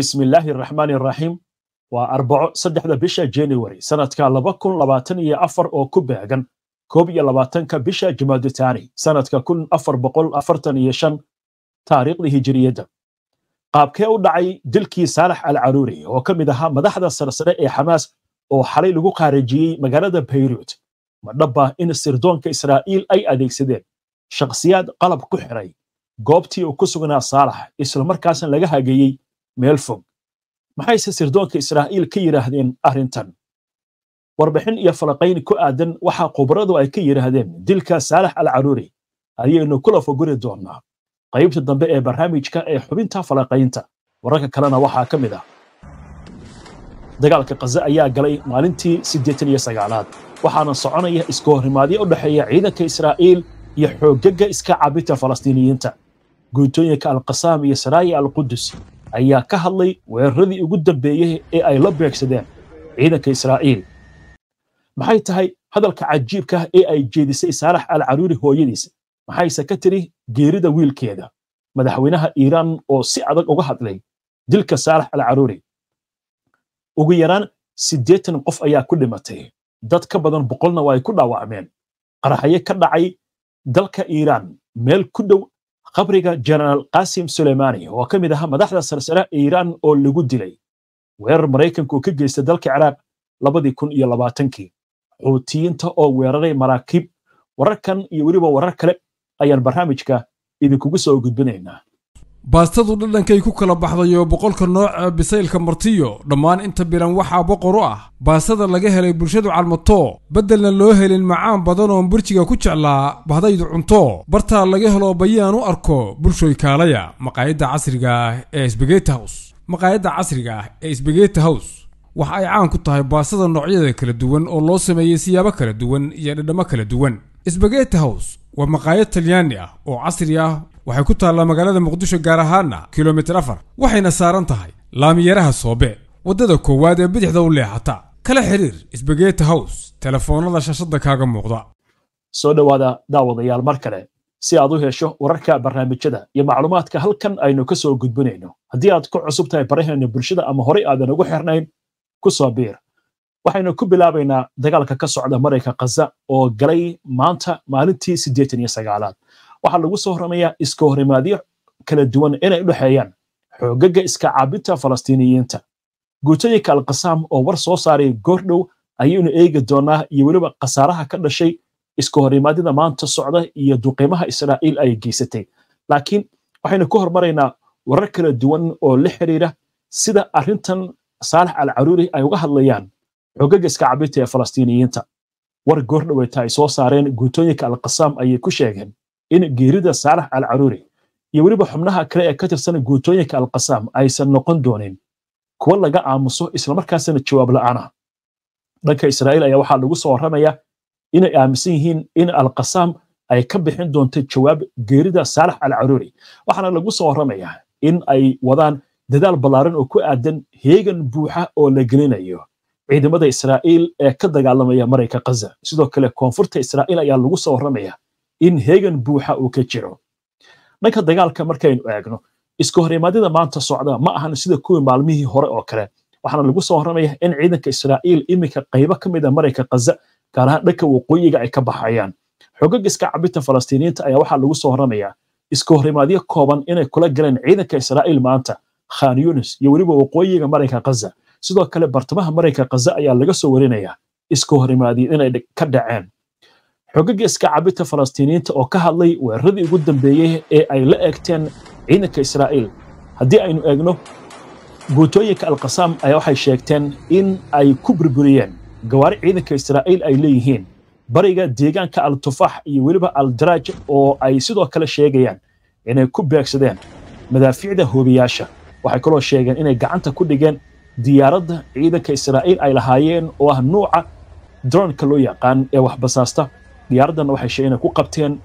bismi illaahi araxmaani araxiim waa arbaco saddexda bisha januari sanadka laba kun labaatan iyo afar oo ku beegan koob iyo labaatanka bisha jamaadutaani sanadka kun afar boqol afartan iyo shan taariikhda hijiriyadda qaabkee u dhacay dilkii saalax al caruuri oo ka mid ahaa madaxda sarsare ee xamaas oo xalay lagu khaarijiyey magaalada bayrut ma dhaba in sirdoonka israa'iil ay adeegsadeen shakhsiyaad qalab ku xiray goobtii uu ku sugnaa saalax islamarkaasna laga hageeyey meel fog maxayse sirdoonka israa'iil ka yidhaahdeen arrintan warbixin iyo falaqayn ku aadan waxaa khubaradu ay ka yidhaahdeen dilka saalax al caruuri ayaynu kula foguri doonnaa qaybta dambe ee barnaamijka ee xubinta falaqaynta wararka kalena waxaa ka mid ah dagaalka khaza ayaa galay maalintii siddeetan iyo sagaalaad waxaana soconaya iskahorimaadyo u dhexeeya ciidanka israa'iil iyo xoogaga iska cabinta falastiiniyiinta guutooyinka alqasaam iyo saraayi alqudus ayaa ka hadlay weeraradii ugu dambeeyey ee ay la beegsadeen ciidanka israa'iil maxay tahay hadalka cajiibkaah ee ay jeedisay saalax al caruuri hooyadiisa maxayse ka tiri geerida wiilkeeda madaxweynaha iiraan oo si adag uga hadlay dilka saalax al caruuri ugu yaraan siddeetan qof ayaa ku dhimatay dad ka badan boqolna waa ay ku dhaawacmeen qaraxyo ka dhacay dalka iiraan meel ku dhow khabriga jenaraal qasim suleymani oo ka mid ahaa madaxda sarsare ee iiraan oo lagu dilay weerar maraykanka oo ka geystay dalka ciraaq labadii kun iyo labaatankii xuutiyiinta oo weeraray maraakiib wararkan iyo weliba warar kale ayaan barnaamijka idinkugu soo gudbinaynaa baastadu dhadhankay ku kala baxdayoo boqolka nooca bisaylka martiyo dhammaan inta biran waxaa boqor u ah baastada laga helay bulshadu calmato beddelna loo helin macaan badan oon burjiga ku jeclaa bahdaydu cunto bartaa laga helo bayaan u arko bulshoy kaalaya maqaayadda casriga ah ee sbegeti hows maqaayadda casriga ah ee sbegeti hows waxa ay caan ku tahay baastada noocyada kala duwan oo loo sameeyey siyaabo kala duwan iyo dhadhammo kala duwan sbegeti hows waa maqaayad talyaani ah oo casri ah waxay ku taallaa magaalada muqdisho gaar ahaana kilomitir afar waxayna saaran tahay laamiyaraha soobe waddada koowaad ee bidixda u leexata kala xidhiir sbageti hows telefoonada shashadda kaaga muuqda soo dhowaada daawadayaal mar kale si aad u hesho wararka barnaamijyada iyo macluumaadka halkan aynu ka soo gudbinayno haddii aad ku cusub tahay baraheena bulshada ama horay aadan ugu xirnayn ku soo biir waxaynu ku bilaabaynaa dagaalka ka socda mareyka khaza oo galay maanta maalintii siddeetan iyo sagaalaad waxaa lagu soo horamayaa iska horimaadyo kala duwan inay u dhexeeyaan xoogaga iska caabinta falastiiniyiinta guutooyinka alkasaam oo war soo saaraya goordhow ayaynu eegi doonaa iyo weliba khasaaraha ka dhashay iska horimaadyada maanta socda iyo duqiimaha israa'iil ay geysatay laakiin waxaynu ka hormaraynaa warar kala duwan oo la xiriira sida arrintan saalax alcaruuri ay uga hadlayaan xoogaga iska cabinta ee falastiiniyiinta war goordhow ay soo saareen guutooyinka alkasaam ayay ku sheegeen in geerida saalax al caruuri iyo weliba xubnaha kale ee ka tirsan guutooyinka alqasaam aysan noqon doonin kuwo laga aamuso islamarkaasna jawaab la'aana dhanka israa'iil ayaa waxaa lagu soo warramaya inay aaminsan yihiin in alqasaam ay ka bixin doonto jawaab geerida saalax al caruuri waxaana lagu soo warramayaa in ay wadaan dadaal ballaaran oo ku aadan heegan buuxa oo la gelinayo ciidamada israa'iil ee ka dagaalamaya marayka khaza sidoo kale koonfurta israa'iil ayaa lagu soo warramaya in hegan buuxa uu ka jiro dhanka dagaalka markaynu eegno iska horimaadida maanta socda ma ahan sida kuwii maalmihii hore oo kale waxaana lagu soo warramaya in ciidanka israa'iil iminka qaybo ka mid a ah marayka khaza gaar ahaan dhanka waqooyiga ay ka baxayaan xogag iska falastiiniyiinta ayaa waxaa lagu soo horramayaa iska horimaadyo kooban inay kula galeen ciidanka israa'iil maanta khan yunis iyo weliba waqooyiga marayka khaza sidoo kale bartamaha marayka khaza ayaa laga soo warinayaa iska horimaadyo inay ka dhaceen xogaga iska cabita falastiiniyiinta oo ka hadlay weeraradii ugu dambeeyey ee ay la eegteen ciidanka israa'iil haddii aynu eegno guutooyinka alqasaam ayaa waxay sheegteen in ay ku burburiyeen gawaari ciidanka israa'iil ay leeyihiin bariga deegaanka al-tufax iyo weliba al oo ay sidoo kale sheegayaan inay ku beegsadeen madaaficda hoobiyaasha waxay kaloo sheegeen inay gacanta ku dhigeen diyaaradda ciidanka israa'iil ay lahaayeen oo ah nuuca dronka loo yaqaan ee waxbasaasta diyaaradana waxay sheegeen ku qabteen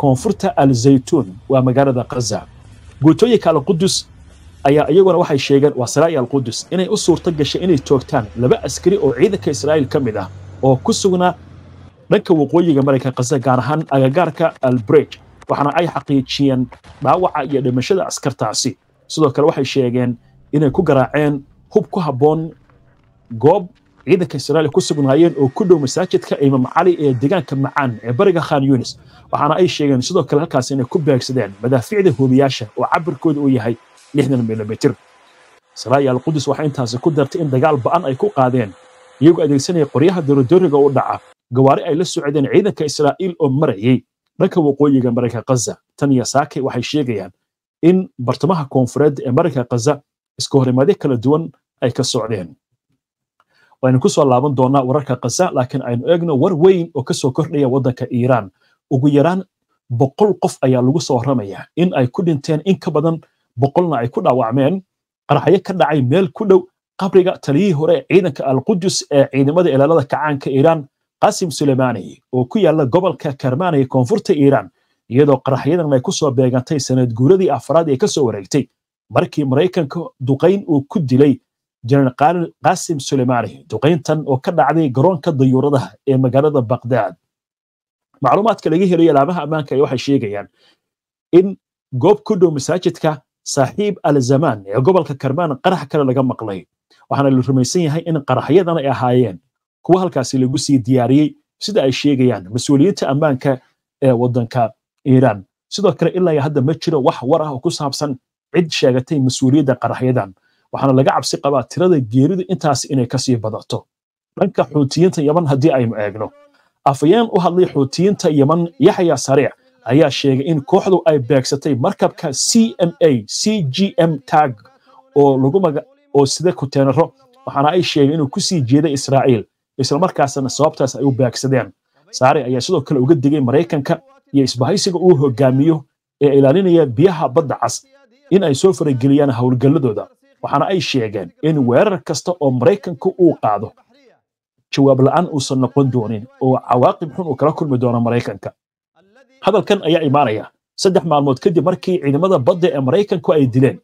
koonfurta al zaytuun waa magaalada kaza guutooyinka alqudus ayaa iyaguna waxay sheegeen waa saraa'i alqudus inay u suurto gashay inay toogtaan laba askari oo ciidanka israa'iil ka mid ah oo ku sugnaa dhanka waqooyiga maraykan kaza gaar ahaan agagaarka albrej waxaana ay xaqiijiyeen dhaawaca iyo dhimashada askartaasi sidoo kale waxay sheegeen inay ku garaaceen hub ku habboon goob ciidanka Soomaaliya ku sugnaayeen oo ku dhow masaajidka Imaam Cali ee deegaanka Macaan ee bariga Khan Yunis waxaana ay sheegeen sidoo kale halkaas inay ku beegsadeen madaafiicda hoobiyaasha oo cabirkooda uu yahay 60 milamitr saraya alqudus waxay intaasi ku dartay in dagaal ba'an ay ku qaadeen iyagoo adeegsanaya qoryaha dorodooriga u dhaca gawaari ay la socdeen ciidanka Israa'iil oo marayay dhanka waqooyiga marayka Gaza tan iyo saakay waxay sheegayaan in bartamaha koonfureed ee marayka Gaza iska horimaadyo kala duwan ay ka socdeen waynu kusoo laaban doonaa wararka kasa laakiin aynu eegno war weyn oo kasoo kordhaya wadanka iiraan ugu yaraan boqol qof ayaa lagu soo warramaya in ay ku dhinteen in ka badan boqolna ay ku dhaawacmeen qaraxyo ka dhacay meel ku dhow qabriga taliyihii hore ee ciidanka alqudus ee ciidamada ilaalada kacaanka iiraan qasim suleymaani oo ku yaala gobolka karmaan ee koonfurta iiraan iyadoo qaraxyadan ay kusoo beegantay sanad guuradii afraad ee kasoo wareegtay markii maraykanka duqayn uu ku dilay jenaraal qaasim suleymaani duqayntan oo ka dhacday garoonka dayuuradaha ee magaalada baqdaad macluumaadka laga helay alaabaha ammaanka ee waxay sheegayaan in goob ku dhow masaajidka saaxiib alzamaan ee gobolka karmaan qarax kale laga maqlay waxaana la rumaysan yahay in qaraxyadan ay ahaayeen kuwa halkaasi lagu sii diyaariyey sida ay sheegayaan mas-uuliyiinta ammaanka ee waddanka iiraan sidoo kale ilaa hadda ma jiro wax war ah oo ku saabsan cid sheegatay mas-uuliyadda qaraxyadan waxaana laga cabsi qabaa tirada geeridu intaas inay kasii badato dhanka xuutiyiinta yaman haddii aynu eegno afayeen u hadlay xuutiyiinta yaman yaxya sariic ayaa sheegay in kooxdu ay beegsatay markabka c m a c g m tag oo lagu maga oo sida kuteenaro waxaana ay sheegay inuu kusii sii jeeday israa'iil markaasna sababtaas ay u beegsadeen saare ayaa sidoo kale uga degay maraykanka iyo isbahaysiga uu hogaamiyo ee ilaalinaya biyaha badda cas in ay soo farageliyaan howlgalladooda waxaana ay sheegeen in weerar kasta oo maraykanka uu qaado jawaab la-aan uusan noqon doonin oo cawaaqib xun uu kala kulmi doono maraykanka hadalkan ayaa imaanaya saddex maalmood kadib markii ciidamada badda ee maraykanku ay dileen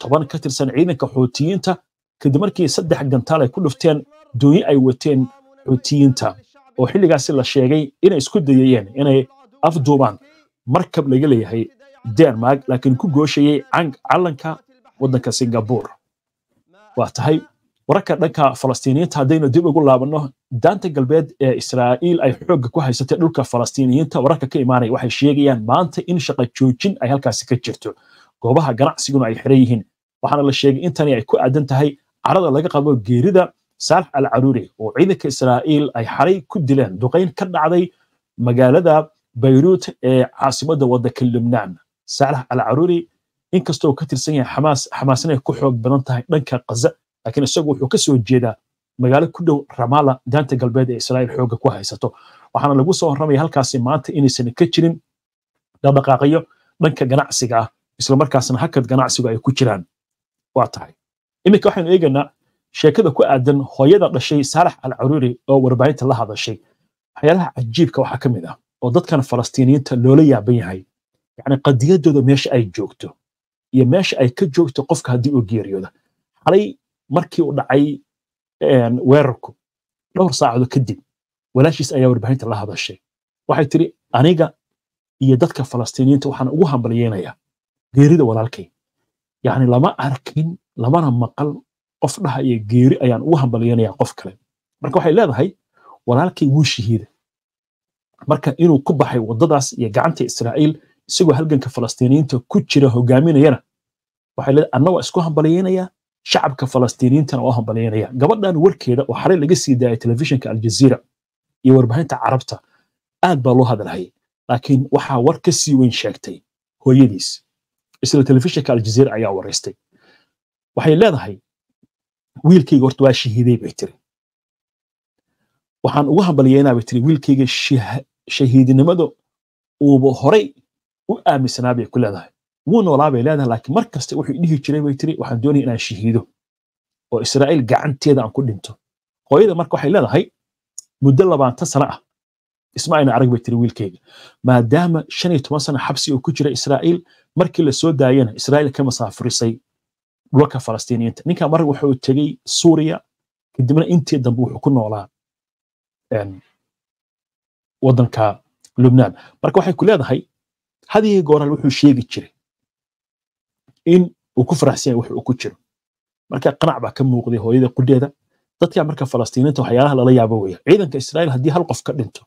toban ka tirsan ciidanka xuutiyiinta kadib markii saddex gantaal ay ku dhufteen doonyo ay wateen xuutiyiinta oo xilligaasi la sheegay inay isku dayayeen inay afduubaan markab laga leeyahay denmark laakiin ku gooshayay calanka wadanka singabore waa tahay wararka dhanka falastiiniyiinta haddaynu dib ugu laabanno daanta galbeed ee israa'iil ay xoogga ku haysatay dhulka falastiiniyiinta wararka ka imaanaya waxay sheegayaan maanta in shaqa joojin ay halkaasi ka jirto goobaha ganacsiguna ay xiran yihiin waxaana la sheegay intani ay ku aadan tahay carada laga qabo geerida saalax al caruuri oo ciidanka israa'iil ay xalay ku dileen duqayn ka dhacday magaalada bayruut ee caasimadda waddanka lebnaan saalax al caruuri inkastoo ka tirsan yahay xamaas xamaasina ku xoog badan tahay dhanka kaza laakiin isagu wuxuu ka jeedaa magaalo ku dhow ramala daanta galbeed ee israa'iil xoogga ku haysato waxaana lagu soo horramaya halkaasi maanta inaysan ka jirin dhaqdhaqaaqyo dhanka ganacsiga ah islamarkaasna hakad ganacsigu ay ku jiraan waa tahay iminka waxaynu eegaynaa sheekada ku aadan hooyada dhashay saalax al caruuri oo warbaahinta la hadashay waxyaalaha cajiibka waxaa ka mid ah oo dadkan falastiiniyiinta loola yaaban yahay yacni qadiyadooda meesha ay joogto iyo meesha ay ka joogto qofka haddii uu geeriyooda xalay markii uu dhacay weerarku dhowr saacado kadib walaashiis ayaa warbaahinta la hadashay waxay tiri aniga iyo dadka falastiiniyiinta waxaan ugu hambalyeynaya geerida walaalkay yani lama arkin lamana maqal qof dhahaya geeri ayaan ugu hambalyeynaya qof kale marka waxay leedahay walaalkay wuu shahiida marka inuu ku baxay wadadaas iyo gacanta israa'iil isagoo halganka falastiiniyiinta ku jira hogaaminayana anagoo isku hambaliyaynaya shacabka falastiiniyiintana oo hambalyaynaya gabadhan warkeeda oo xalay laga sii daayay telefishinka aljaziira iyo warbaahinta carabta aad baa loo hadalhayay laakiin waxaa war ka sii weyn sheegtay hooyadiis isla telefishinka aljaziira ayaa waraystay waxay leedahay wiilkayga horta waa shahiiday bay tiri waxaan ugu hambalyaynaa bay tiri wiilkayga shahiidinimada uuba horay u aaminsanaabay ku leedahay wuu noolaabay bay leedahay laakiin mar kasta wuxuu dhihi jiray bay tiri waxaan doonaya inaan shahiido oo israa'iil gacanteeda aan ku dhinto hooyada marka waxay leedahay muddo labaatan sano ah isma arag bay tiri wiilkayga maadaama shan iyo toban sano xabsi uu ku jira israa'iil markii la daayana israa'iil ka masaafirisay dhulka falastiiniyiinta ninka mar wuxuu tegey suuriya kadibna intii dambe wuxuu ku noolaa waddanka lubnaan marka waxay ku leedahay had iyo goor hal wuxuu sheegi jiray in uu ku faraxsan yahay wax ku jiro marka qanac baa ka muuqday hooyada qudheeda dadka marka falastiiniinta waxyaalaha lala yaabo weya ciidanka israa'iil haddii hal qof ka dhinto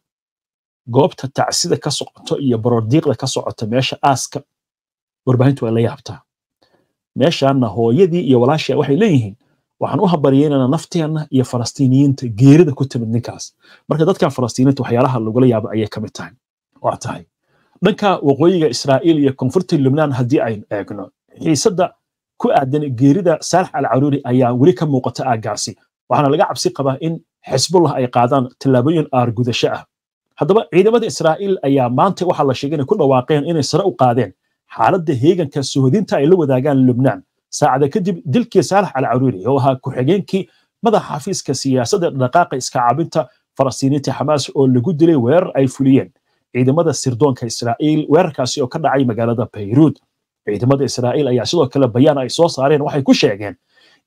goobta tacsida ka socoto iyo barordiiqda ka socota meesha aaska warbaahintu way la yaabtaa meeshaanna hooyadii iyo walaashia waxay leeyihiin waxaan u habariyeynaynaa nafteenna iyo falastiiniyiinta geerida ku timid ninkaas marka dadkan falastiiniinta waxyaalaha lagula yaabo ayay ka mid tahay waa tahay dhanka waqooyiga israa'iil iyo koonfurta lubnaan haddii aynu eegno xiisadda ku aadan geerida saalax al caruuri ayaa weli ka muuqata aaggaasi waxaana laga cabsi qabaa in xisbullah ay qaadaan tallaabooyin aargudasho ah haddaba ciidamada israa'iil ayaa maanta waxaa la sheegay inay ku dhawaaqeen inay sare u qaadeen xaaladda heeganka suhudinta ay la wadaagaan lubnaan saacada kadib dilkii saalax al caruuri oo ahaa ku-xigeenkii madaxa xafiiska siyaasadda dhaqaaqa iskacaabinta falastiiniinta xamaas oo lagu dilay weerar ay fuliyeen ciidamada sirdoonka Israa'iil weerarkaasi oo ka dhacay magaalada Beirut ciidamada Israa'iil ayaa sidoo kale bayaan ay soo saareen waxay ku sheegeen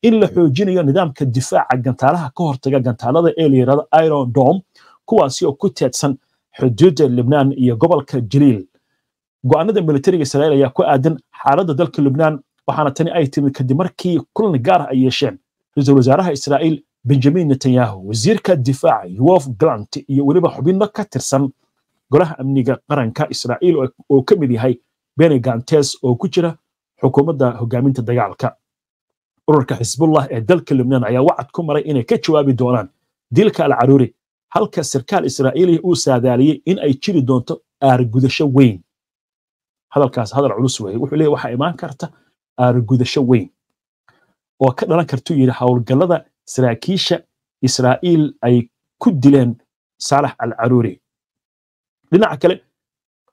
in la xoojinayo nidaamka difaaca gantaalaha ka hortaga gantaalada ee la yidhahdo Iron Dome kuwaasi oo ku teedsan xuduudda Libnaan iyo gobolka Jaliil go-aanada militariga Israa'iil ayaa ku aadan xaaladda dalka Libnaan waxaana tani ay timid kadib markii kulan gaar ay yeesheen ra-iisul wasaaraha Israa'iil Benjamin Netanyahu wasiirka difaaca Yoav Gallant iyo weliba xubino ka tirsan golaha amniga qaranka israa'iil oo ka mid yahay beni gantes oo ku jira xukuumadda hogaaminta dagaalka ururka xisbullah ee dalka lubnaan ayaa wacad ku maray inay ka jawaabi doonaan dilka alcaruuri halka sarkaal israa'iiliya uu saadaaliyey in ay jiri doonto aargudasho weyn hadalkaas hadal culus wey wuxuu leeyahy waxaa imaan karta aargudasho weyn oo ka dhalan kartuu yidhi howlgallada saraakiisha israa'iil ay ku dileen saalax alcaruuri dhinaca kale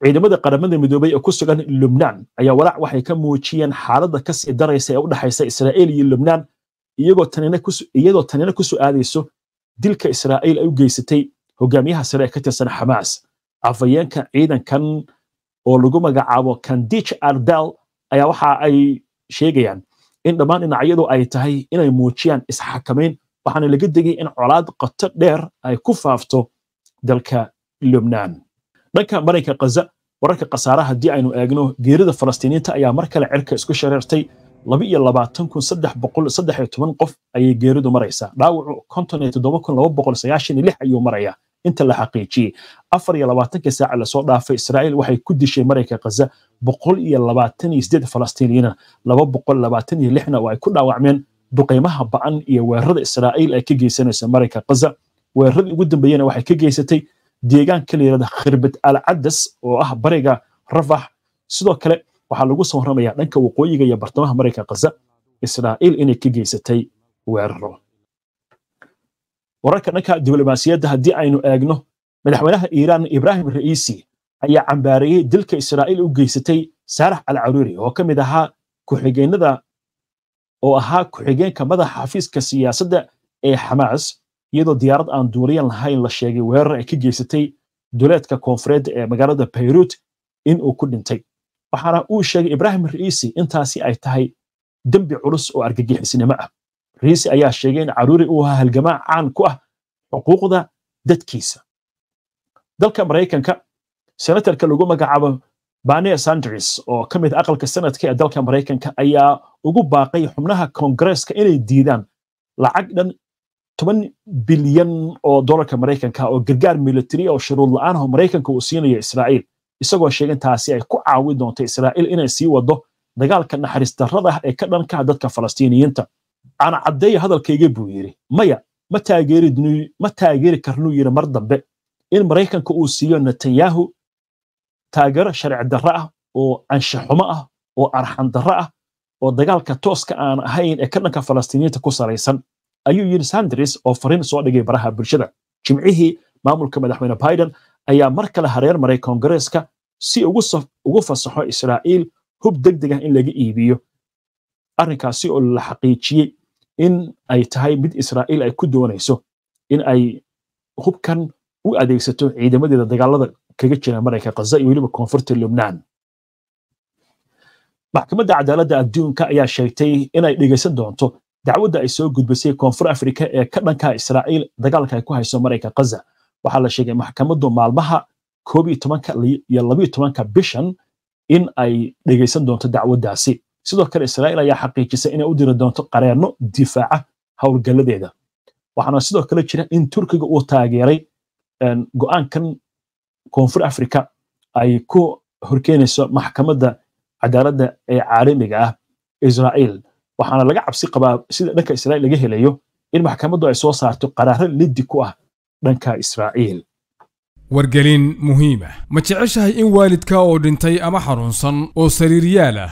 ciidamada qaramada midoobay ee ku sugan lubnaan ayaa walaac waxay ka muujiyeen xaaladda kasii daraysa ee u dhexaysa israa'iil iyo lubnaan iyadoo tanina ku su'aadayso dilka israa'iil ay u geysatay hogaamiyaha sare ee ka tirsan xamaas afhayeenka ciidankan oo lagu magacaabo kandij ardal ayaa waxa ay sheegayaan in dhammaan dhinacyadu ay tahay inay muujiyaan isxakamayn waxaana laga degay in colaad qato dheer ay ku faafto dalka lubnaan dhanka maranka kaza wararka khasaaraha haddii aynu eegno geerida falastiiniinta ayaa mar kale cirka isku shareertay laba iyo labaatan kun saddex boqol saddex iyo toban qof ayay geeridu maraysaa dhaawacu konton iyo toddoba kun laba boqol sagaashan iyo lix ayuu marayaa inta la xaqiijiyey afar iyo labaatanka saaca lasoo dhaafay israa'iil waxay ku dishay marayka khaza boqol iyo labaatan iyo siddeed falastiiniyiina laba boqol labaatan iyo lixna oo ay ku dhaawacmeen duqaymaha ba'an iyo weerarada israa'iil ay ka geysanayso marayka khaza weeraradii ugu dambeeyena waxay ka geysatay deegaanka la yirahda khirbad alcadas oo ah bariga rafax sidoo kale waxaa lagu soo warramaya dhanka waqooyiga iyo bartamaha maraykan khaza israa'iil inay ka geysatay weeraro wararka dhanka diblomaasiyadda haddii aynu eegno madaxweynaha iiraan ibraahim ra'iisi ayaa cambaarayey dilka israa'iil u geysatay saarax al caruuri oo ka mid ahaa ku-xigeenada oo ahaa ku-xigeenka madaxa xafiiska siyaasadda ee xamaas iyadoo diyaarad aan duuliyan lahayn la sheegay weerar ay ka geysatay duleedka koonfureed ee magaalada in uu ku dhintay waxaana uu sheegay ibraahim raiisi intaasi ay tahay dembi culus oo argagixisnimo ah riisi ayaa sheegay in caruuri uu ahaa halgamaa caan ku ah xuquuqda dadkiisa dalka maraykanka senatarka lagu magacaabo bane sanders oo ka mid ah aqalka senatka ee dalka maraykanka ayaa ugu baaqay xubnaha koongareeska inay diidaan lacag dhan toban bilyan oo dolarka maraykanka oo gargaar militari oo shuruud la-aanaho maraykanka uu siinayo israa'iil isagoo sheegan taasi ay ku caawin doonto israa'iil inay sii wado dagaalka naxariis darrada ah ee ka dhan dadka falastiiniyiinta ana caddeeya hadalkayga buu yidhi maya ma ma taageeri karnuu yidhi mar dambe in maraykanka uu siiyo netanyahu taageero sharci darro ah oo anshaxumo ah oo arxan darro ah oo dagaalka tooska aan ahayn ee ka dhanka falastiiniyiinta ku salaysan ayuu yiri sanders oo fariin soo dhigay baraha bulshada jimcihii maamulka madaxweyne biden ayaa mar kale hareer maray koongareeska si ugu fasaxo israa'iil hub deg deg ah in laga iibiyo arrinkaasi oo la xaqiijiyey in ay tahay mid israa'iil ay ku doonayso in ay hubkan u adeegsato ciidamadeeda dagaalada kaga jira marayka khaza iyo weliba koonfurta lubnaan maxkamadda cadaaladda adduunka ayaa sheegtay inay dhegaysan doonto dacwadda ay soo gudbisay koonfur africa ee ka dhanka israa'iil dagaalka ay ku hayso marayka kaza waxaa la sheegay maxkamaddu maalmaha koob iyo tobanka iyo bishan in ay dhegaysan doonto dacwaddaasi sidoo kale israa'iil ayaa xaqiijisay inay u diri doonto qareenno difaaca howlgalladeeda waxaana sidoo kale jira in turkiga uu taageeray go'aankan koonfur africa ay ku horkeenayso maxkamadda cadaaladda ee caalamiga ah israa'iil waxaana laga cabsi qabaa sida dhanka isra'iil laga helayo in maxkamaddu ay soo saarto qaraaro liddi ku ah dhanka israa'iil wargelin muhiima ah. ma jeceshahay in waalidka oo dhintay ama xanuunsan oo sariiryaal ah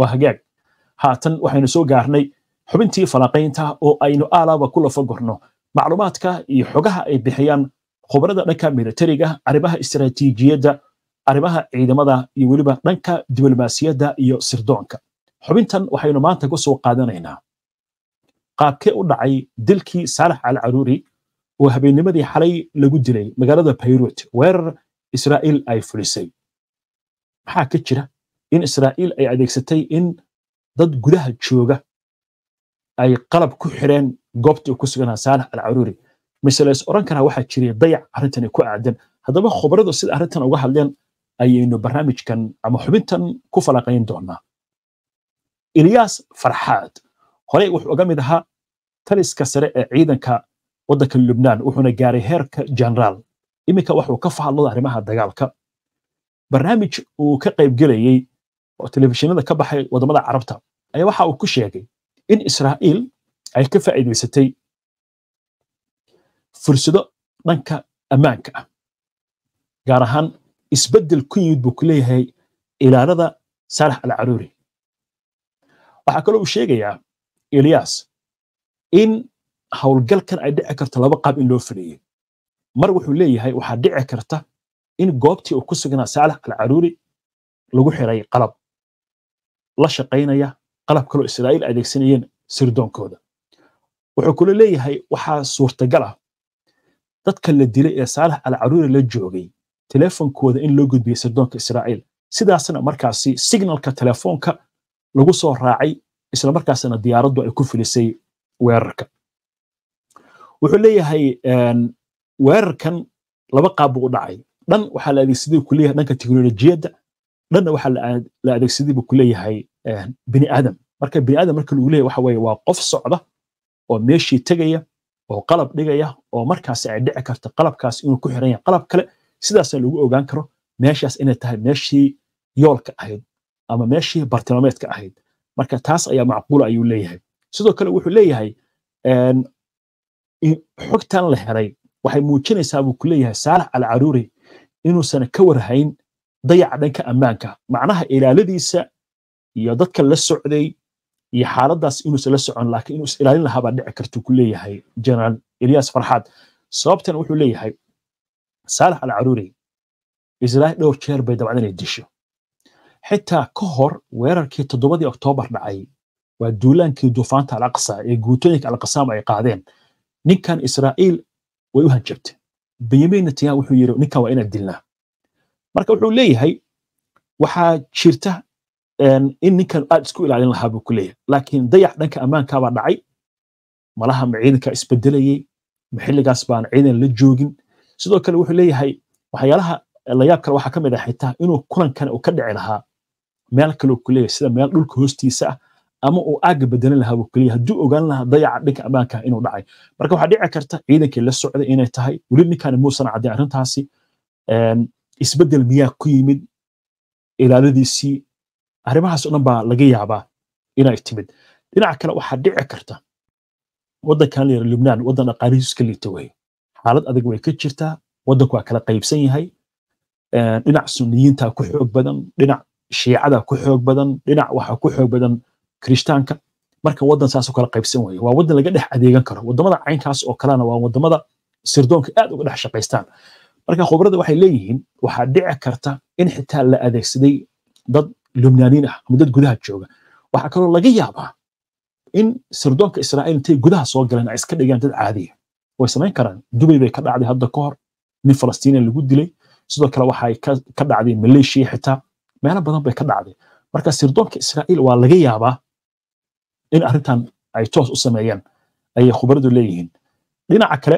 waa hagaag haatan waxaynu soo gaarnay xubintii falanqaynta oo aynu aalaaba ku lafagorno macluumaadka iyo xogaha ay bixiyaan khubarada dhanka militariga arrimaha istaraatiijiyadda arrimaha ciidamada iyo weliba dhanka diblomaasiyadda iyo sirdoonka xubintan waxaynu maanta kusoo qaadanaynaa qaabkee u dhacay dilkii saalax al caruuri oo habeennimadii xalay lagu dilay magaalada bayrut weerar israa'iil ay fulisay maxaa ka jira in israa'iil ay adeegsatay in dad gudaha jooga ay qalab ku xireen goobtii ku suganaa saalax alcaruuri miselees oran karaa waxaa jiray dayac arrintani ku aadan haddaba khubaradu sida arrintan uga hadleen ayaynu barnaamijkan ama xubintan ku falaqayn doonaa ilyaas farxaad horey wuxuu uga mid ahaa taliska sare ee ciidanka waddanka lubnaan wuxuuna gaaray heerka jenaraal iminka waxuu ka fahadlada arrimaha dagaalka barnaamij uu ka qaybgelayey oo telefishinada ka baxay wadamada carabta ayaa waxa uu ku sheegay in israa'iil ay ka faa'iidaysatay fursado dhanka ammaanka ah gaar ahaan isbeddel ku yimid buu ku leeyahay ilaalada saalax al caruuri waxaa kaloo uu sheegayaa eliyas in howlgalkan ay dhici karto laba qaab in loo fuleeyey mar wuxuu leeyahay waxaa dhici karta in goobtii uu ku sugnaa saalax al caruuri lagu xiray qalab la shaqaynaya qalab kaloo israa'iil adeegsanayeen sirdoonkooda wuxuu kula leeyahay waxaa suurtagal ah dadka la dilay ee saalax alcaruuri la joogay teleefonkooda in loo gudbiyey sirdoonka israa'iil sidaasna markaasi signalka telefoonka lagu soo raacay isla diyaaraddu ay ku filisay weerarka wuxuu leeyahay ehm, weerarkan laba qaab buu u dhacay dhan waxaa la adeegsaday kuleeyahay dhanka teknolojiyadda dhanna waxaa la adeegsaday buu kuleeyahay bini aadam marka bini aadam marka lagu leeyahy waxa waa qof socda oo meeshii tegaya oo qalab dhigaya oo markaas ay dhici karto qalabkaas inuu ku xiran yahay qalab kale sidaasa lagu ogaan karo meeshaas inay tahay meeshii yoolka ahayd ama meeshii bartilmaameedka ahayd marka taas ayaa macquula ayuu leeyahay sidoo kale wuxuu leeyahay xogtan la helay waxay muujinaysaa buu ku leeyahay saalax alcaruuri inuusan ka warhayn dayaca dhanka ammaanka macnaha ilaaladiisa iyo dadka la socday iyo xaaladaas inuusan la socon laakiin inuu is ilaalin lahaabaa dhici kartuu ku leeyahay generaal elias farxaad sababtana wuxuu leeyahay saalax alcaruuri israa'iil dhowr jeer bay dabcad inay disho xitaa ka hor weerarkii toddobadii oktoobar dhacay waa duulaankii duufaanta alaqsa ee guutooyinka alqasaam ay qaadeen ninkan israa'iil way u hanjabtay benyamin netanyahu wuxuu yidhi ninkan waa inaan dilnaa marka wuxuu leeyahay waxaa jirta in ninkan aad isku ilaalin lahaa buu ku laakiin dayax dhanka ammaankaabaa dhacay malaha ma ciidanka isbedelayey ma xilligaas baan ciidan la joogin sidoo kale wuxuu leeyahay waxyaalaha layaab kale waxaa ka mid ah xitaa inuu kulankan uu ka dhici lahaa meel kaleu ku leeyahay sida meel dhulka hoostiisa ah ama uu aagga bedelan lahaa buu kuleeyahay hadduu ogaan lahaa dayaca dhanka ammaanka inuu dhacay marka waxaa dhici karta ciidankii la socday inay tahay weli ninkan muusan caddayn arrintaasi isbedel miyaa ku yimid ilaaladiisii arrimahaas o dhan baa laga yaabaa inay timid dhinaca kale waxaa dhici karta waddankan la yara lubnaan waddan dhaqaalihiiska liita wey xaalad adag way ka jirtaa waddanku waa kala qaybsan yahay dhinac suniyiintaa ku xoog badan dhinac shiicadaa ku xoog badan dhinac waxaa ku xoog badan kirishtaanka marka waddan saasoo kala qaybsan weye waa waddan laga dhex adeegan karo waddamada caynkaas oo kalena waa waddamada sirdoonka aad uga dhex shaqaystaan marka khubrada waxay leeyihiin waxaa dhici karta in xitaa la adeegsaday dad lubnaaniin ah ama dad gudaha jooga waxaa kaloo laga yaabaa in sirdoonka israa'iil intay gudaha soo galeen ay iska dhigaan dad caadiya ah. way samayn karaan dubay bay ka dhacday hadda ka hor nin falastiinian lagu dilay sidoo kale waxay ka dhacday maleeshiya xitaa meelo badan bay ka dhacday marka sirdoonka israa'iil waa laga yaabaa in arrintan ay toos u sameeyaan ayay khubaradu leeyihiin dhinaca kale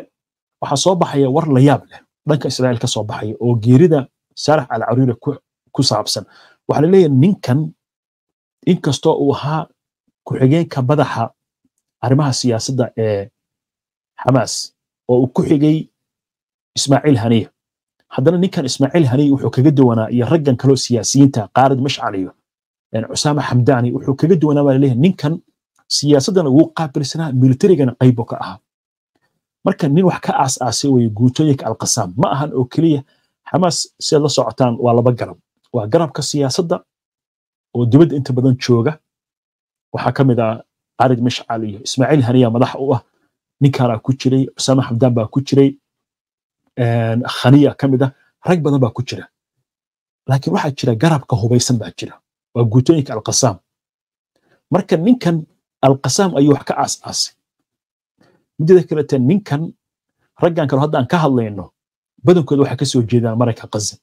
waxaa soo baxaya war la yaab leh dhanka israa'iil ka baxaya oo geerida saarax al cariire ku saabsan waxaa laleeyahay ninkan inkastoo uu ahaa ku-xigeenka madaxa arrimaha siyaasadda ee xamaas oo uu ku xigay ismaaciil haniya haddana ninkan ismaaciil haniya wuxuu kaga duwanaa iyo raggan kaloo siyaasiyiinta qaarid mashcal iyo cusaama xamdaani wuxuu kaga duwanaa baa laleeyahay ninkan siyaasaddana wuu qaabilsanaa militarigana qaybo ka ahaa marka nin wax ka aas-aasay weeye guutooyinka alqasaam ma ahan oo keliya xamaas sidaad la socotaan waa laba galab waa garabka siyaasadda oo dibad inta badan jooga waxaa ka mid ah carid mishcal iyo ismaaciil haniya madax u ah ninkaanaa ku jiray usaama xamdaan baa ku jiray khaniya ka mid ah rag badan baa ku jira laakiin waxaa jira garabka hubaysan baa jira waa guutooyinka alqasaam marka ninkan alqasaam ayuu wax ka aas-aasay kaleete ninkan raggan kale hadda aan ka hadlayno badankooda waxay kasoo soo jeedaan marayka qazi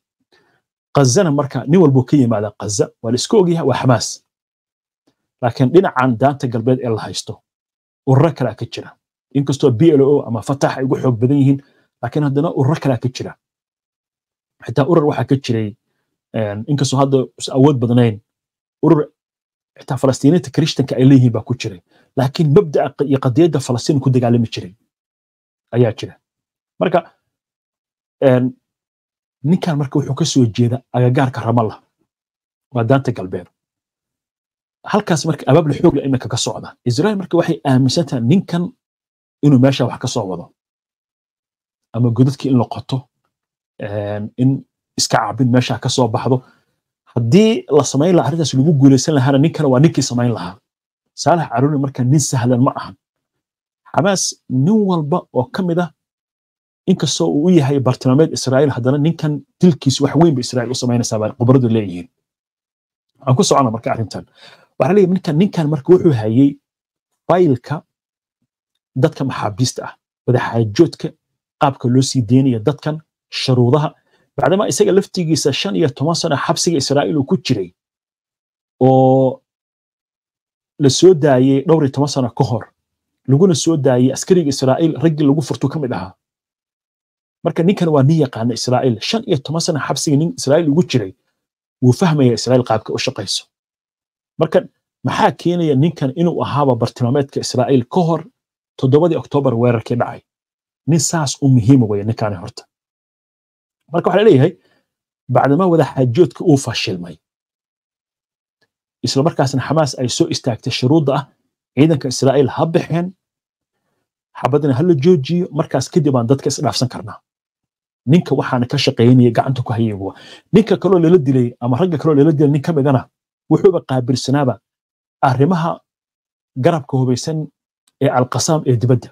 khazana marka nin walbuu ka yimaada khaza waa la iska ogyaha waa xamaas laakiin dhinacan daanta galbeed ee la haysto ururo kalea ka jira inkastoo b l o ama fatax ay ugu xoog badan yihiin laakiin haddana ururo kalea ka jira xitaa urur waxaa ka jiray inkastoo hadda awood badnayn urur xitaa falastiiniinta krishtanka ay leeyihiin baa ku jiray laakiin mabda'a iyo qadiyadda falastiin ku dagaalami jiray ayaa jira marka ninkan marka wuxuu ka soo jeeda agagaarka ramala waa daanta galbeed halkaas marka abaabla xoogle imika ka socda israel marka waxay aaminsantaha ninkan inuu meesha wax ka wado ama godadkii in la qoto ehm, in iska cabin meesha ka baxdo haddii la samayn laha arrintaas lagu guulaysan lahaana ninkan waa ninkii samayn lahaa saalax caruuri marka nin sahlan ma ahan xamaas nin walba oo ka mid ah inkastoo uu u yahay bartilmaameed israa'iil haddana ninkan dilkiis wax weyn ba israa'iil u khubaradu leeyihiin waxaan ku socona marka arrintan waxaa leeyahay ninkan ninkan marka wuxuu hayay faylka dadka maxaabiista ah wadaxaajoodka qaabka loo sii deynayo dadkan sharuudaha bacdama isaga laftigiisa shan iyo toban sano xabsiga israa'iil uu ku jiray oo la soo dhowr iyo toban sano ka hor laguna soo daayey askariga israa'iil raggii lagu furtu ka mid ahaa marka ninkan waa nin yaqaana israa'iil shan iyo toban sana xabsiga nin israa'iil ugu jiray wuu fahmaya israa'iil qaabka u shaqayso marka maxaa keenaya ninkan inuu ahaaba bartilmaameedka israa'iil ka hor toddobadii oktoobar weerarkii dhacay nin saas u muhiima weeye ninkaani horta marka waxa la leeyahay bacdama wadaxaajoodka uu fashilmay isla markaasna xamaas ay soo istaagtay shuruudda ah ciidanka israa'iil ha bixeen xabadina ha la joojiyo markaas kadib aan dadka isdhaafsan karnaa ninka waxaana ka shaqaynaya gacanta ku hayay buwa ninka kaloo lala dilay ama ragga kaloo lala dilay nin ka midana wuxuuba qaabilsanaaba arrimaha garabka hubaysan ee alqasaam ee dibadda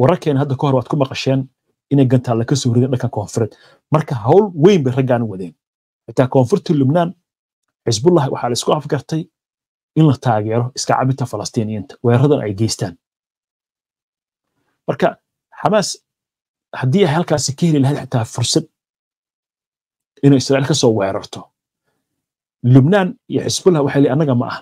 wararkeena hadda ka hor waad ku maqasheen inay gantaalla ka soo rideen dhanka koonfureed marka hawl weyn bay raggaan wadeen xitaa koonfurta lubnaan xisbullah waxaa la afgartay in la taageero iska cabinta falastiiniyiinta weeraradan ay geystaan marka xamaas haddii ay halkaasi ka heli lahayd xitaa fursad inay israa'iil ka weerarto lubnaan iyo xisbullah waxay leeyihin annaga ma aha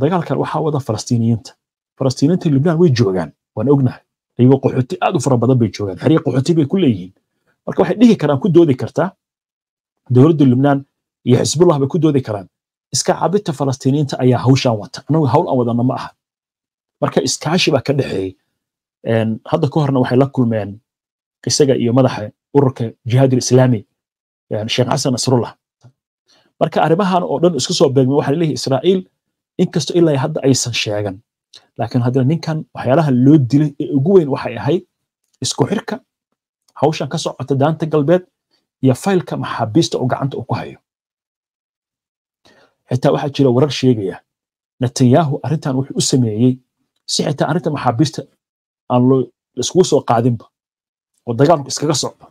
dagaalkan waxaa wada falastiiniyiinta falastiiniyiinta lubnaan way joogaan waan ognahay iyagoo qaxooti aad u fara badan bay joogaan xeryo qaxooti bay ku leeyihiin marka waxay dhihi karaan ku doodi kartaa dowladda lubnaan iyo xisbullah bay ku doodi karaan iska cabita falastiiniyiinta ayaa hawshaan wata annagu hawl aan wadana ma aha marka iskaashi baa ka dhexeeyey hadda ka horna waxay la kulmeen isaga iyo madaxa ururka jihaadul islaami sheekh xasan nasrullah marka arrimahan oo dhan isku soo beegmay waxaa laleeyahay israa'iil inkastoo ilaa hadda aysan sheegan laakiin haddana ninkan waxyaalaha loo dilay ee ugu weyn waxay ahayd isku xirka hawshan ka socota daanta galbeed iyo faylka maxaabiista oo gacanta uu ku hayo xitaa waxaa jira warar sheegaya netanyahu arrintan wuxuu u sameeyey si xitaa arrinta maxaabiista aan laiskugu soo qaadinba oo dagaalku iskaga socdo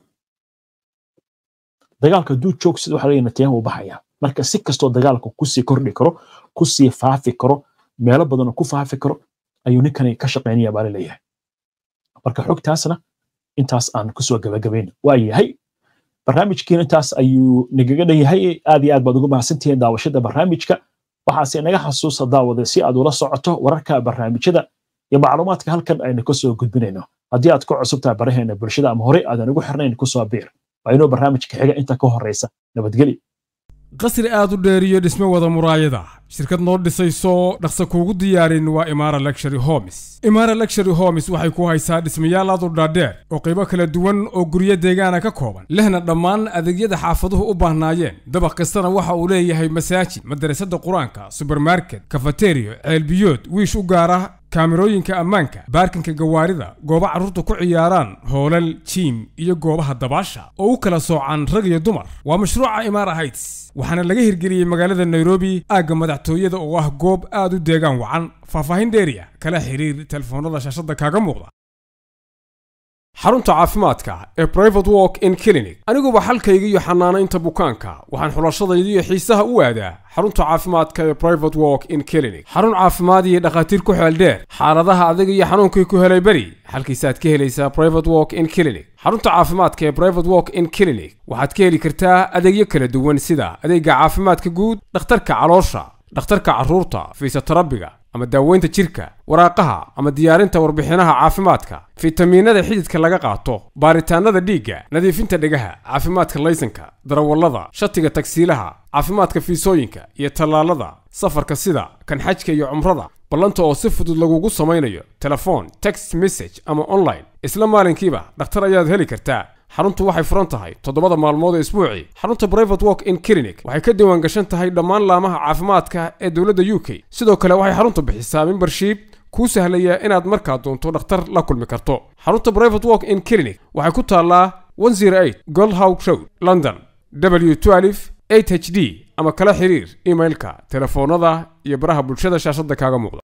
dagaalka hadduu joogsid waxa leeyahay natiyaha baxayaa marka si kastoo dagaalku kusii kordhi karo kusii faafi karo meelo badanoo ku faafi karo ayuu ninkani ka shaqaynaya baa laleeyahay marka xogtaasna intaas aan kusoo gabagabayna waa yahay barnaamijkiina intaas ayuu nagaga dhan yahay aad iyo aad baad ugu mahadsantihiin daawashada barnaamijka waxaase naga xasuusa daawade si aad ula socoto wararka barnaamijyada iyo macluumaadka halkan aynu kasoo gudbinayno haddii aad ku cusubtaa baraheena bulshada ama horey aadan ugu xirnayn kusoo biir waa inuu barnaamijka xiga inta ka horreysa nabadgelyo qasri aad u dheer iyo dhisme wada muraayada shirkad noo dhisayso dhaqsa kuugu diyaarin waa imara luxury homes imara luxury homes waxay ku haysaa dhismayaal aad u dhaadheer oo qaybo kala duwan oo guryo deegaana ka kooban lehna dhammaan adeegyada xaafaduhu u baahnaayeen dabaq kastana waxa uu leeyahay masaajid madarasada qur-aanka subermarket kafateriyo ceelbiyood wiish u gaara kaamirooyinka ammaanka baarkinka gawaarida goobo carruurta ku ciyaaraan hoolal jiim iyo goobaha dabaasha oo u kala soocaan rag iyo dumar waa mashruuca imaara hayts waxaana laga hirgeliyey magaalada nairobi aagga madaxtooyada oo ah goob aad u deegaan wacan faahfaahin dheeriya kala xiriir telefoonada shaashadda kaaga muuqda xarunta caafimaadka ee private walk in clinic aniguba xalkayga iyo xanaanaynta bukaanka waxaan xulashadayda iyo xiisaha u aadaa xarunta caafimaadka ee private walk in clinic xarun caafimaad iyo dhakhaatiir ku xeel dheer xaaladaha adag iyo xanuunkii ku helay beri xalkiisaad ka helaysaa private walk in clinic xarunta caafimaadka ee private walk in clinic waxaad ka heli kartaa adeegyo kala duwan sida adeega caafimaadka guud dhakhtarka caloosha dhakhtarka carruurta fiisotarabiga ama daaweynta jirka waraaqaha ama diyaarinta warbixinaha caafimaadka fitamiinada xididka laga qaato baaritaanada dhiigga nadiifinta dhegaha caafimaadka laysanka darawallada shatiga tagsiilaha caafimaadka fiisooyinka iyo tallaalada safarka sida kan xajka iyo cumrada ballanta oo si fudud lagugu samaynayo telefoon text message ama online isla maalinkiiba dhakhtar ayaad heli kartaa xaruntu waxay furan tahay toddobada maalmood ee isbuucii xarunta brivate walk in clinic waxay ka diiwaan gashan tahay dhammaan laamaha caafimaadka ee dowladda u k sidoo kale waxay xaruntu bixisaa mimbarshiib kuu sahlaya inaad markaa doonto dhakhtar la kulmi karto xarunta brivate work in clinic waxay ku taallaa goldhow road london w h d ama kala xiriir emailka telefoonada iyo baraha bulshada shaashadda kaaga muuqda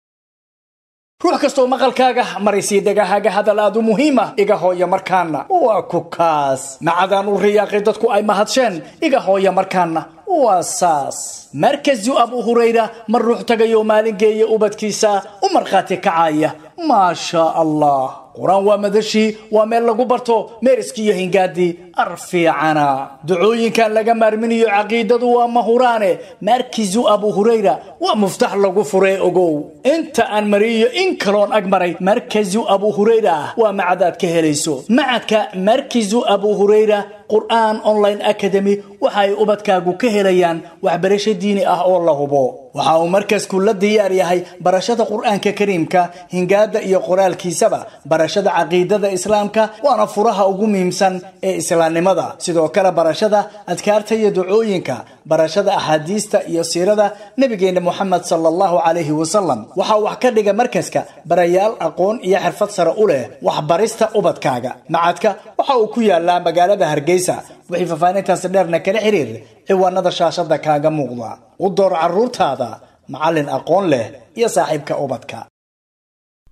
ruux kastoo maqalkaaga maraysiy dhagahaaga hadal aad u muhiim ah iga hooya markaanna waa ku kaas macadaan u riyaaqay dadku ay mahadsheen iga hooya markaanna waa saas markazu abu hurayra ma ruux tagayoo maalin geeya ubadkiisa u markhaati kacaya maashaa allah qur-aan waa madashii waa meel lagu barto meeriskii iyo hingaadii ar fiicana ducooyinkan laga maarminiyo caqiidadu waa mahuraane maarkiisu abu hurayra waa muftax lagu furee ogow inta aan mariyo in kaloon ag maray markasu abu hurayra ah waa macadaad ka helayso macadka markisu abu hurayra qur-aan online academy waxa ay ubadkaagu ka helayaan waxbarasho diini ah oo la hubo waxa uu markasku la diyaar yahay barashada qur-aanka kariimka hingaada iyo qoraalkiisaba barashada caqiidada islaamka waana furaha ugu muhiimsan ee islaamnimada sidoo kale barashada adkaarta iyo ducooyinka barashada axaadiista iyo siirada nebigeenna moxamed sala allahu calayhi wasalam waxaa wax ka dhiga markaska barayaal aqoon iyo xirfad sare u leh waxbarista ubadkaaga macadka waxa uu ku yaallaa magaalada hargeysa wixii faahfaahintaasi dheerna kala xidhiir ciwaanada shaashada kaaga muuqda u door caruurtaada macallin aqoon leh iyo saaxiibka ubadka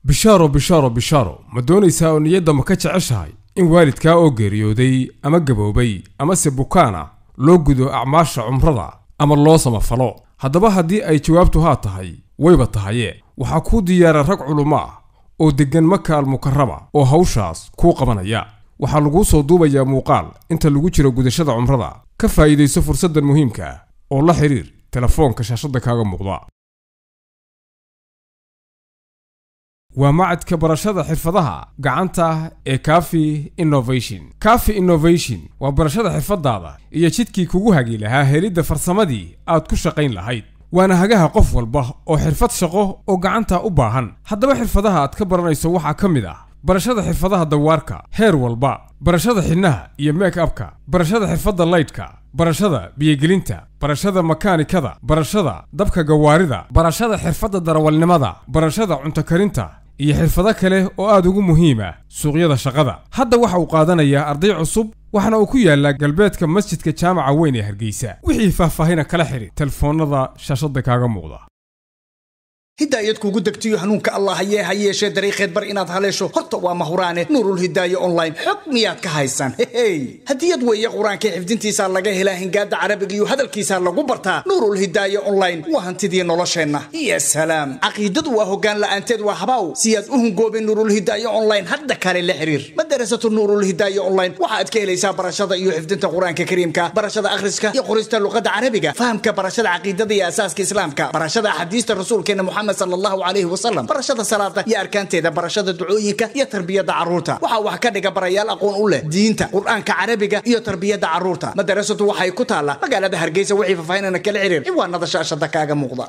bishaaro bishaaro bishaaro ma doonaysaa oo niyadda ma ka jeceshahay in waalidkaa oo geeriyooday ama gaboobay amase bukaan ah loo gudo acmaasha cumrada ama loo samafalo haddaba haddii ay jawaabtu haa tahay wayba tahaye waxaa kuu diyaara rag culummo ah oo deggan maka almukarama oo hawshaas kuu qabanaya waxaa laguu soo duubayaa muuqaal inta lagu jiro gudashada cumrada ka faa'iidayso fursaddan muhiimkaa ah oo la xidhiir telefoonka shaashadda kaaga muuqda waa macadka barashada xirfadaha gacanta ee kafi innovation kafi innovation waa barashada xirfadaada iyo jidkii kugu hagi lahaa helidda farsamadii aad ku shaqayn lahayd waana hagaha qof walba oo xirfad shaqo oo gacanta u baahan haddaba xirfadaha aad ka baranayso waxaa ka mid ah barashada xirfadaha dawaarka heer walba barashada xidhnaha iyo mek abka barashada xirfadda laydhka barashada biyogelinta barashada makaanikada barashada dabka gawaarida barashada xirfadda darawalnimada barashada cuntokarinta iyo xirfado kale oo aad ugu muhiim ah suuqyada shaqada hadda waxa uu qaadanayaa arday cusub waxaana uu ku yaallaa galbeedka masjidka jaamaca weyn ee hargeysa wixii faahfaahina kala xidhi telefoonnada shaashadda kaaga muuqda hidaayad kugu degtiyo hanuunka allah hayee ha yeeshee dariikheed bar inaad haleesho horta waa mahuraane hidaaye online xog miyaad ka haysan hehey hadiyad weeye qur-aanka xifdintiisaa laga helaa hingaadda carabiga iyo hadalkiisaa lagu bartaa nuurulhidaaye online waa hantidii nolosheenna iyo salaam caqiidadu waa hoggaan la'aanteed waa habaaw siyaad u hungoobin nuurulhidaaye online hadda kale la xiriir madarasatu nuurulhidaaye online waxaad ka helaysaa barashada iyo xifdinta qur-aanka kariimka barashada akhriska iyo qorista luqadda carabiga fahamka barashada caqiidada iyo asaaska islaamka barashada axaadiista rasuulkeena muxamed muxamed sallahu calayhi wasalam barashada salaada iyo arkaanteeda barashada ducooyinka iyo tarbiyadda carruurta waxaa wax ka dhiga barayaal aqoon u leh diinta qur-aanka carabiga iyo tarbiyadda carruurta madarasadu waxay ku taallaa magaalada hargeysa wixii faahfaahinana kala xiriir ciwaanada shaashada kaaga muuqda